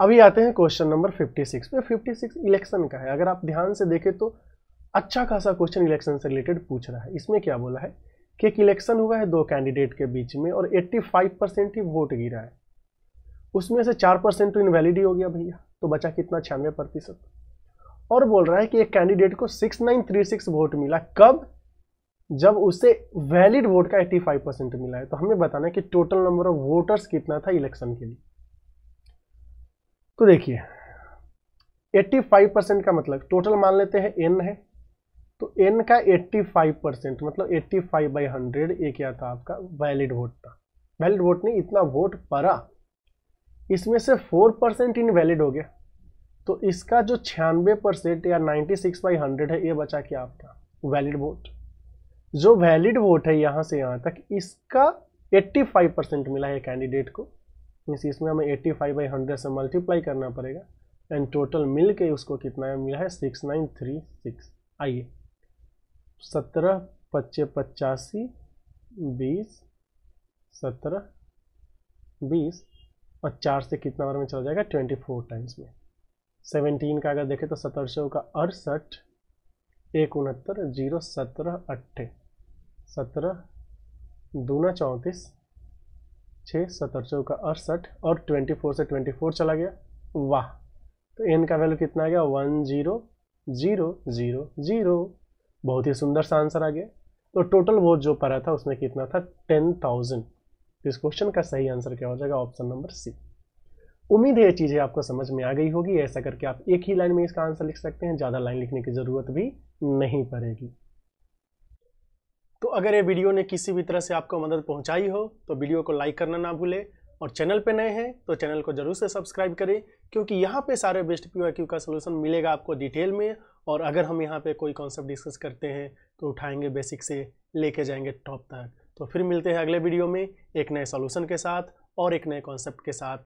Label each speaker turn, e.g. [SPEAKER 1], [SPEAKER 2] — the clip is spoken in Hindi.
[SPEAKER 1] अभी आते हैं क्वेश्चन नंबर 56 पे 56 इलेक्शन का है अगर आप ध्यान से देखें तो अच्छा खासा क्वेश्चन इलेक्शन से रिलेटेड पूछ रहा है इसमें क्या बोला है कि एक इलेक्शन हुआ है दो कैंडिडेट के बीच में और 85 परसेंट ही वोट गिरा है उसमें से चार परसेंट तो इनवैलिड ही हो गया भैया तो बचा कितना छियानवे प्रतिशत और बोल रहा है कि एक कैंडिडेट को सिक्स वोट मिला कब जब उसे वैलिड वोट का एट्टी परसेंट मिला है तो हमें बताना है कि टोटल नंबर ऑफ वोटर्स कितना था इलेक्शन के लिए तो देखिए 85 परसेंट का मतलब टोटल मान लेते हैं एन है तो एन का 85 परसेंट मतलब 85 फाइव बाई हंड्रेड ये क्या था आपका वैलिड वोट था वैलिड वोट नहीं इतना वोट पड़ा इसमें से 4 परसेंट इनवैलिड हो गया तो इसका जो छियानवे परसेंट या 96 सिक्स बाई हंड्रेड है ये बचा क्या आपका वैलिड वोट जो वैलिड वोट है यहाँ से यहाँ तक इसका 85 परसेंट मिला है कैंडिडेट को मीन्स इसमें हमें एट्टी फाइव बाई हंड्रेड से मल्टीप्लाई करना पड़ेगा एंड टोटल मिल के उसको कितना मिला है सिक्स नाइन थ्री सिक्स आइए सत्रह पच्चे पचासी बीस सत्रह बीस और चार से कितना बार में चला जाएगा ट्वेंटी फोर टाइम्स में सेवेंटीन का अगर देखें तो सत्रह सौ का अड़सठ एक उनहत्तर जीरो सत्रह अट्ठे सत्रह दूना चौंतीस छः सतर चौका अड़सठ और ट्वेंटी फोर से ट्वेंटी फोर चला गया वाह तो एन का वैल्यू कितना आ गया one zero zero zero zero बहुत ही सुंदर सा आंसर आ गया तो टोटल वोट जो पड़ा था उसमें कितना था टेन थाउजेंड इस क्वेश्चन का सही आंसर क्या हो जाएगा ऑप्शन नंबर सी उम्मीद है ये चीज़ें आपको समझ में आ गई होगी ऐसा करके आप एक ही लाइन में इसका आंसर लिख सकते हैं ज़्यादा लाइन लिखने की ज़रूरत भी नहीं पड़ेगी तो अगर ये वीडियो ने किसी भी तरह से आपको मदद पहुंचाई हो तो वीडियो को लाइक करना ना भूलें और चैनल पे नए हैं तो चैनल को जरूर से सब्सक्राइब करें क्योंकि यहाँ पे सारे बेस्ट पी क्यू का सलूशन मिलेगा आपको डिटेल में और अगर हम यहाँ पे कोई कॉन्सेप्ट डिस्कस करते हैं तो उठाएंगे बेसिक से लेके जाएंगे टॉप तक तो फिर मिलते हैं अगले वीडियो में एक नए सोल्यूशन के साथ और एक नए कॉन्सेप्ट के साथ